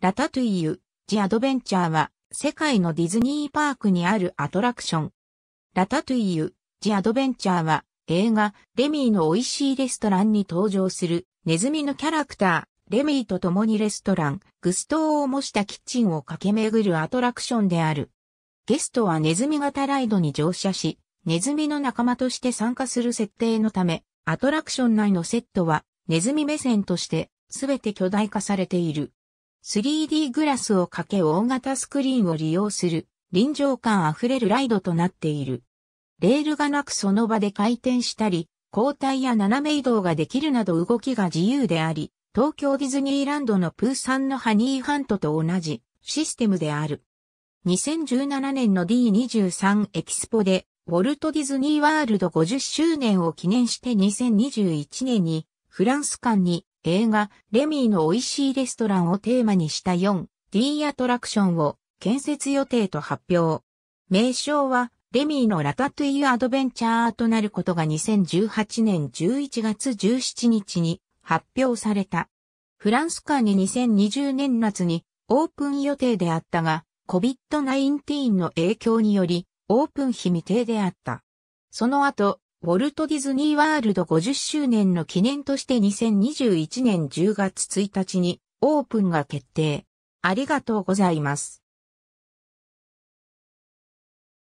ラタトゥイユ、ジ・アドベンチャーは、世界のディズニーパークにあるアトラクション。ラタトゥイユ、ジ・アドベンチャーは、映画、レミーの美味しいレストランに登場する、ネズミのキャラクター、レミーと共にレストラン、グストを模したキッチンを駆け巡るアトラクションである。ゲストはネズミ型ライドに乗車し、ネズミの仲間として参加する設定のため、アトラクション内のセットは、ネズミ目線として、すべて巨大化されている。3D グラスをかけ大型スクリーンを利用する臨場感あふれるライドとなっている。レールがなくその場で回転したり、交代や斜め移動ができるなど動きが自由であり、東京ディズニーランドのプーさんのハニーハントと同じシステムである。2017年の D23 エキスポで、ウォルト・ディズニー・ワールド50周年を記念して2021年にフランス館に映画、レミーの美味しいレストランをテーマにした 4D アトラクションを建設予定と発表。名称は、レミーのラタトゥイユアドベンチャーとなることが2018年11月17日に発表された。フランス間に2020年夏にオープン予定であったが、COVID-19 の影響によりオープン日未定であった。その後、ウォルト・ディズニー・ワールド50周年の記念として2021年10月1日にオープンが決定。ありがとうございます。